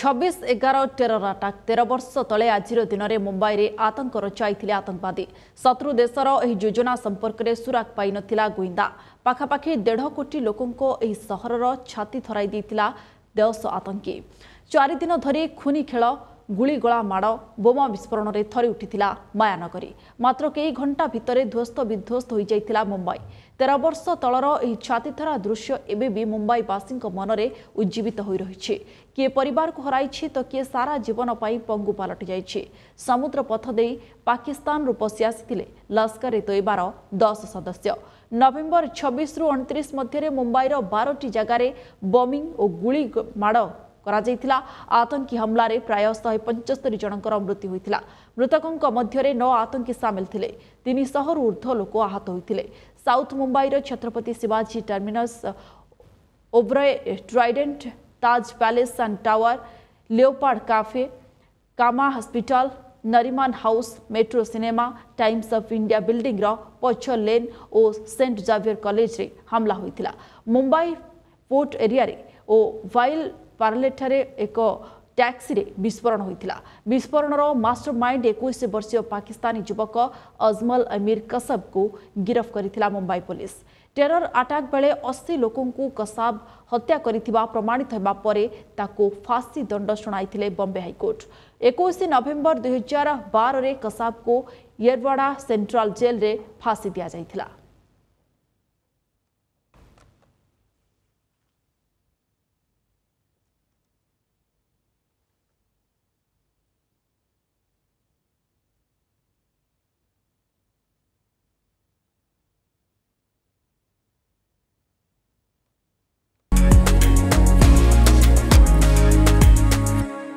ଛବିଶ ଏଗାର terror attack ତେର ବର୍ଷ ତଳେ ଆଜିର ଦିନରେ ମୁମ୍ବାଇରେ ଆତଙ୍କ ରଚାଇଥିଲେ ଆତଙ୍କବାଦୀ ଶତ୍ରୁ ଦେଶର ଏହି ଯୋଜନା ସମ୍ପର୍କରେ ସୁରାଗ ପାଇନଥିଲା ଗୁଇନ୍ଦା ପାଖାପାଖି ଦେଢ଼ କୋଟି ଲୋକଙ୍କ ଏହି ସହରର ଛାତି ଥରାଇ ଦେଇଥିଲା ଦେଶ ଆତଙ୍କୀ ଚାରିଦିନ ଧରି ଖୁନି ଖେଳ ଗୁଳିଗୋଳା ମାଡ଼ ବୋମା ବିସ୍ଫୋରଣରେ ଥରି ଉଠିଥିଲା ମାୟାନଗରୀ ମାତ୍ର କେଇ ଘଣ୍ଟା ଭିତରେ ଧ୍ୱସ୍ତ ବିଧ୍ୱସ୍ତ ହୋଇଯାଇଥିଲା ମୁମ୍ବାଇ ତେର ବର୍ଷ ତଳର ଏହି ଛାତିଥରା ଦୃଶ୍ୟ ଏବେ ବି ମୁମ୍ବାଇବାସୀଙ୍କ ମନରେ ଉଜ୍ଜୀବିତ ହୋଇ ରହିଛି କିଏ ପରିବାରକୁ ହରାଇଛି ତ କିଏ ସାରା ଜୀବନ ପାଇଁ ପଙ୍ଗୁ ପାଲଟିଯାଇଛି ସମୁଦ୍ର ପଥ ଦେଇ ପାକିସ୍ତାନରୁ ପଶି ଆସିଥିଲେ ଲସ୍କର ଏ ତୋଇବାର ଦଶ ସଦସ୍ୟ ନଭେମ୍ବର ଛବିଶରୁ ଅଣତିରିଶ ମଧ୍ୟରେ ମୁମ୍ବାଇର ବାରଟି ଜାଗାରେ ବମିଂ ଓ ଗୁଳି ମାଡ଼ କରାଯାଇଥିଲା ଆତଙ୍କୀ ହମଲାରେ ପ୍ରାୟ ଶହେ ପଞ୍ଚସ୍ତରୀ ଜଣଙ୍କର ମୃତ୍ୟୁ ହୋଇଥିଲା ମୃତକଙ୍କ ମଧ୍ୟରେ ନଅ ଆତଙ୍କୀ ସାମିଲ ଥିଲେ ତିନିଶହରୁ ଉର୍ଦ୍ଧ୍ୱ ଲୋକ ଆହତ ହୋଇଥିଲେ ସାଉଥ୍ ମୁମ୍ବାଇର ଛତ୍ରପତି ଶିବାଜୀ terminus Oberoi Trident Taj palace and tower Leopold cafe Cama hospital Nariman house metro cinema Times of India ବିଲ୍ଡିଂର ପଛ ଲେନ୍ ଓ ସେଣ୍ଟ ଜାଭିୟର କଲେଜରେ ହାମଲା ହୋଇଥିଲା ମୁମ୍ବାଇ ପୋର୍ଟ ଏରିଆରେ ଓ ୱାଇଲ୍ ପାର୍ଲେଠାରେ ଏକ ଟ୍ୟାକ୍ସିରେ ବିସ୍ଫୋରଣ ହୋଇଥିଲା ବିସ୍ଫୋରଣର ମାଷ୍ଟର ମାଇଣ୍ଡ ଏକୋଇଶ ବର୍ଷୀୟ ପାକିସ୍ତାନୀ ଯୁବକ ଅଜମଲ ଅମୀର କସବକୁ ଗିରଫ କରିଥିଲା ମୁମ୍ବାଇ ପୋଲିସ ଟେରର ଆଟାକ୍ ବେଳେ ଅଶୀ ଲୋକଙ୍କୁ କସାବ ହତ୍ୟା କରିଥିବା ପ୍ରମାଣିତ ହେବା ପରେ ତାକୁ ଫାଶୀ ଦଣ୍ଡ ଶୁଣାଇଥିଲେ ବମ୍ବେ ହାଇକୋର୍ଟ ଏକୋଇଶ ନଭେମ୍ବର ଦୁଇହଜାର ବାରରେ କସାବକୁ ୟେରୱାଡ଼ା ସେଣ୍ଟ୍ରାଲ ଜେଲ୍ରେ ଫାଶୀ ଦିଆଯାଇଥିଲା